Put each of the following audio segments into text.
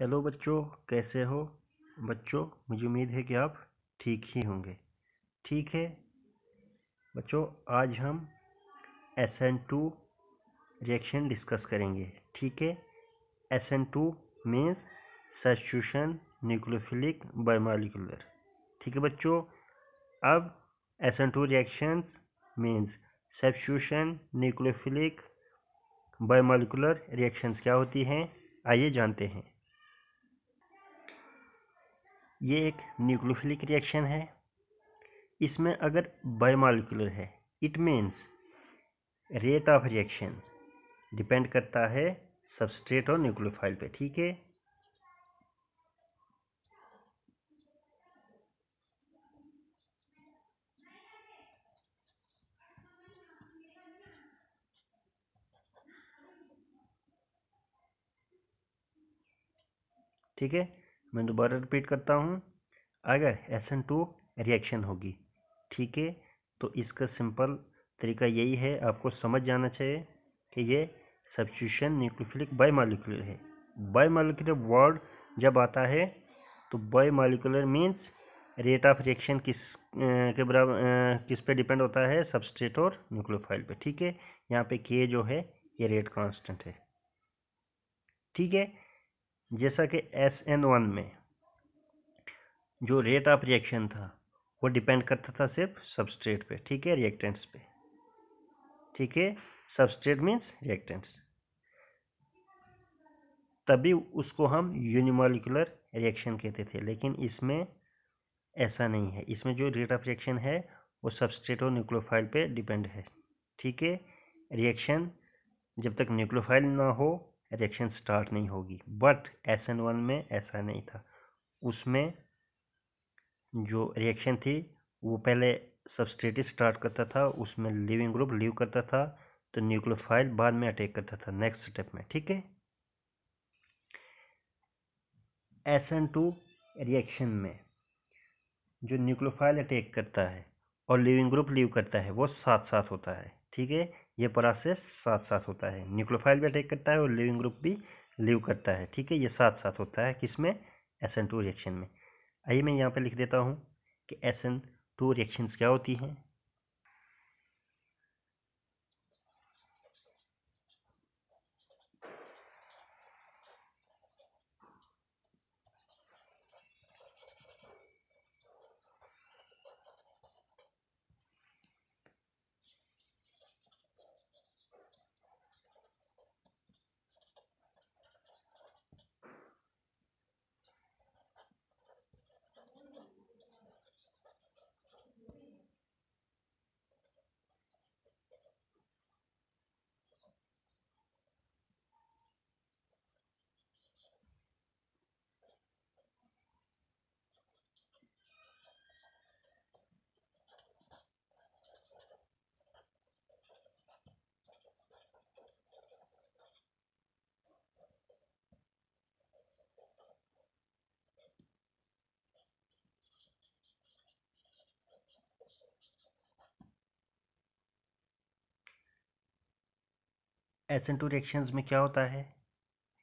hello बच्चों कैसे हो बच्चों मुझे उम्मीद है कि आप ठीक ही होंगे ठीक है बच्चों आज हम S N two reaction discuss करेंगे ठीक है एस एन टू मीन्स सचुशन न्यूक्लोफिलिक बायोमालिकुलर ठीक है बच्चों अब S N two reactions means substitution nucleophilic bimolecular reactions क्या होती हैं आइए जानते हैं ये एक न्यूक्लोफिलिक रिएक्शन है इसमें अगर बायोमालिकुलर है it means rate of reaction depend करता है सबस्ट्रेट और न्यूक्लोफाइल पे ठीक है ठीक है मैं दोबारा रिपीट करता हूँ अगर एस एन टू रिएक्शन होगी ठीक है तो इसका सिंपल तरीका यही है आपको समझ जाना चाहिए कि ये सब्सिट्यूशन न्यूक्लियोफिलिक बाई मालिकुलर है बाय मालिकुलर वर्ड जब आता है तो bimolecular means rate of reaction किस के बराबर किस पे डिपेंड होता है सबस्ट्रेट और न्यूक्लियोफाइल पे ठीक है यहाँ पे के जो है ये रेट कांस्टेंट है ठीक है जैसा कि एस एन वन में जो रेट ऑफ रिएक्शन था वो डिपेंड करता था सिर्फ सबस्ट्रेट पे ठीक है रिएक्टेंट्स पे ठीक है सबस्ट्रेट मीन्स रिएक्टेंट्स तभी उसको हम यूनिमोलिकुलर रिएक्शन कहते थे लेकिन इसमें ऐसा नहीं है इसमें जो रेट ऑफ रिएक्शन है वो सबस्ट्रेट और न्यूक्लोफाइल पे डिपेंड है ठीक है रिएक्शन जब तक न्यूक्लोफाइल ना हो रिएक्शन स्टार्ट नहीं होगी बट एस एन वन में ऐसा नहीं था उसमें जो रिएक्शन थी वो पहले सबस्ट्रेट स्टार्ट करता था उसमें लिविंग ग्रुप लीव करता था तो न्यूक्लियोफाइल बाद में अटैक करता था नेक्स्ट स्टेप में ठीक है एस एन टू रिएक्शन में जो न्यूक्लियोफाइल अटैक करता है और लिविंग ग्रुप लीव करता है वो साथ साथ होता है ठीक है ये प्रोसेस साथ साथ होता है न्यूक्लोफाइल भी अटैक करता है और लिविंग ग्रुप भी लिव करता है ठीक है ये साथ साथ होता है किसमें एस एन टू रिएक्शन में आइए मैं यहाँ पर लिख देता हूँ कि एस एन टू रिएक्शंस क्या होती हैं एस एन टू रिएक्शंस में क्या होता है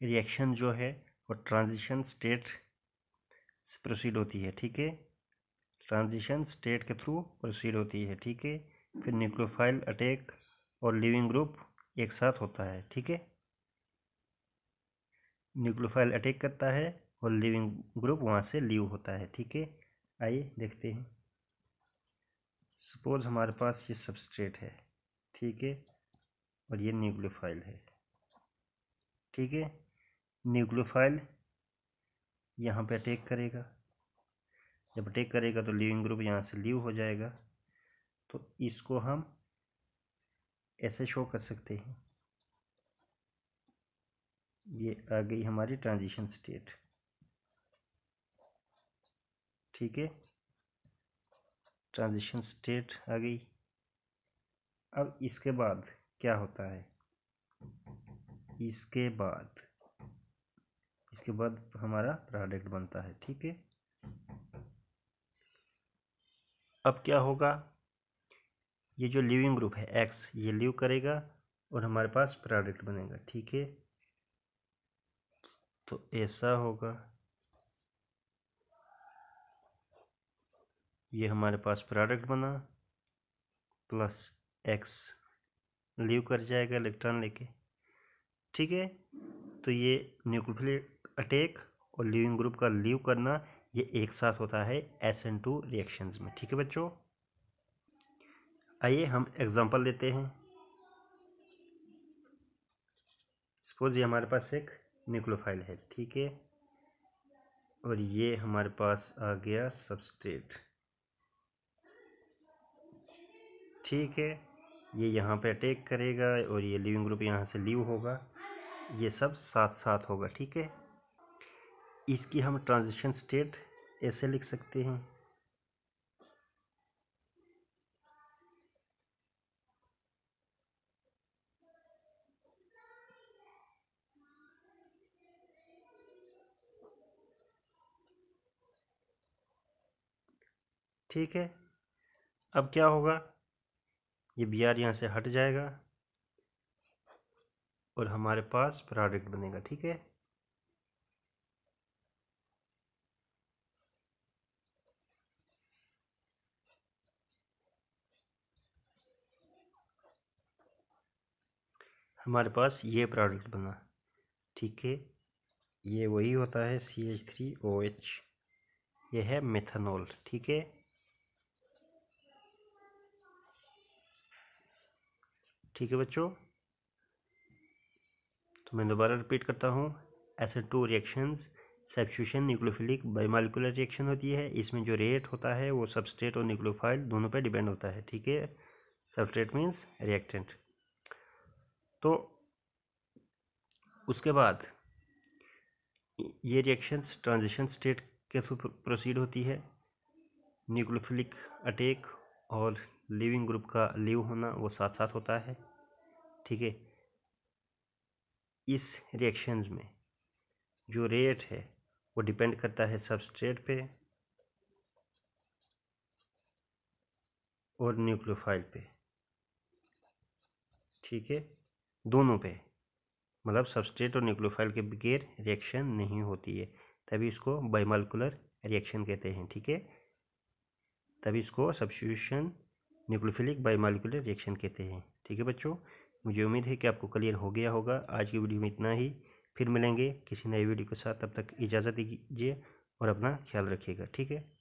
रिएक्शन जो है वो ट्रांजिशन स्टेट से प्रोसीड होती है ठीक है ट्रांजिशन स्टेट के थ्रू प्रोसीड होती है ठीक है फिर न्यूक्लियोफाइल अटैक और लिविंग ग्रुप एक साथ होता है ठीक है न्यूक्लोफाइल अटैक करता है और लिविंग ग्रुप वहाँ से लीव होता है ठीक है आइए देखते हैं सपोज हमारे पास ये सबस्ट्रेट है ठीक है और ये न्यूक्लियोफाइल है ठीक है न्यूक्लोफाइल यहाँ पे अटैक करेगा जब अटैक करेगा तो लिविंग ग्रुप यहाँ से लीव हो जाएगा तो इसको हम ऐसे शो कर सकते हैं ये आ गई हमारी ट्रांजिशन स्टेट ठीक है ट्रांजिशन स्टेट आ गई अब इसके बाद क्या होता है इसके बाद इसके बाद हमारा प्रोडक्ट बनता है ठीक है अब क्या होगा ये जो लिविंग ग्रुप है एक्स ये लिव करेगा और हमारे पास प्रोडक्ट बनेगा ठीक है तो ऐसा होगा ये हमारे पास प्रोडक्ट बना प्लस एक्स लीव कर जाएगा इलेक्ट्रॉन लेके ठीक है तो ये न्यूक्लियर अटैक और लीविंग ग्रुप का लीव करना ये एक साथ होता है एस एन टू रिएक्शंस में ठीक है बच्चों आइए हम एग्जांपल लेते हैं सपोज ये हमारे पास एक न्यूक्लोफाइल है ठीक है और ये हमारे पास आ गया सबस्ट्रेट ठीक है ये यहाँ पे अटैक करेगा और ये लिविंग ग्रुप यहाँ से लीव होगा ये सब साथ साथ होगा ठीक है इसकी हम ट्रांजिशन स्टेट ऐसे लिख सकते हैं ठीक है अब क्या होगा ये बी आर यहाँ से हट जाएगा और हमारे पास प्रोडक्ट बनेगा ठीक है हमारे पास ये प्रोडक्ट बना ठीक है ये वही होता है C H three O H ये है मेथनॉल ठीक है ठीक है बच्चों तो मैं दोबारा रिपीट करता हूँ ऐसे two reactions substitution nucleophilic bimolecular reaction होती है इसमें जो रेट होता है वो सबस्ट्रेट और न्यूक्लोफाइल दोनों पे डिपेंड होता है ठीक है सबस्ट्रेट मीन्स रिएक्टेंट तो उसके बाद ये रिएक्शंस ट्रांजिशन स्टेट के थ्रू प्रोसीड होती है न्यूक्लोफिलिक अटैक और लिविंग ग्रुप का लिव होना वो साथ साथ होता है ठीक है इस रिएक्शंस में जो रेट है वो डिपेंड करता है सबस्ट्रेट पे और न्यूक्लियोफाइल पे ठीक है दोनों पे मतलब सबस्ट्रेट और न्यूक्लियोफाइल के बगैर रिएक्शन नहीं होती है तभी इसको बाइमालकुलर रिएक्शन कहते हैं ठीक है तभी इसको substitution nucleophilic bimolecular reaction कहते हैं ठीक है बच्चों मुझे उम्मीद है कि आपको क्लियर हो गया होगा आज की वीडियो में इतना ही फिर मिलेंगे किसी नई वीडियो के साथ तब तक इजाज़त दीजिए और अपना ख्याल रखिएगा ठीक है